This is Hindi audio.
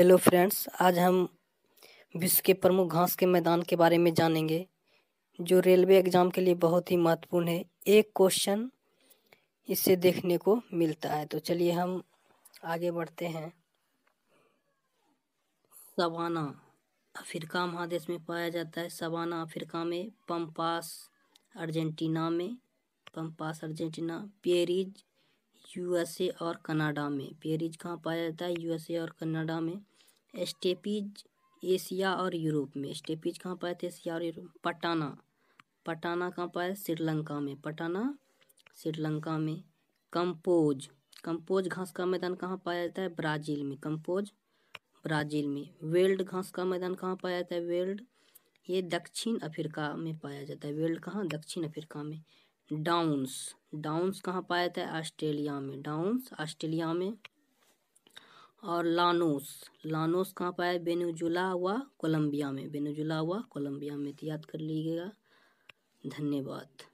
हेलो फ्रेंड्स आज हम विश्व के प्रमुख घास के मैदान के बारे में जानेंगे जो रेलवे एग्ज़ाम के लिए बहुत ही महत्वपूर्ण है एक क्वेश्चन इससे देखने को मिलता है तो चलिए हम आगे बढ़ते हैं सवाना अफ्रीका महादेश में पाया जाता है सवाना अफ्रीका में पम्पास अर्जेंटीना में पम्पास अर्जेंटीना पेरिज यूएसए और कनाडा में पेरिज कहाँ पाया जाता है यूएसए और कनाडा में स्टेपीज एशिया और यूरोप में स्टेपीज कहाँ जाता है एशिया और यूरोप पटाना पटाना कहाँ पाया श्रीलंका में पटाना श्रीलंका में कंपोज कंपोज घास का मैदान कहाँ पाया जाता है ब्राज़ील में कंपोज ब्राज़ील में वेल्ड घास का मैदान कहाँ पाया जाता है वेल्ड ये दक्षिण अफ्रीका में पाया जाता है वेल्ड कहाँ दक्षिण अफ्रीका में डाउन्स डाउन्स कहाँ पाया जाता है ऑस्ट्रेलिया में डाउन्स ऑस्ट्रेलिया में और लानोस लानोस कहाँ पाया बेनुजुला हुआ कोलंबिया में बेनुजुला हुआ कोलंबिया में तो याद कर लीजिएगा धन्यवाद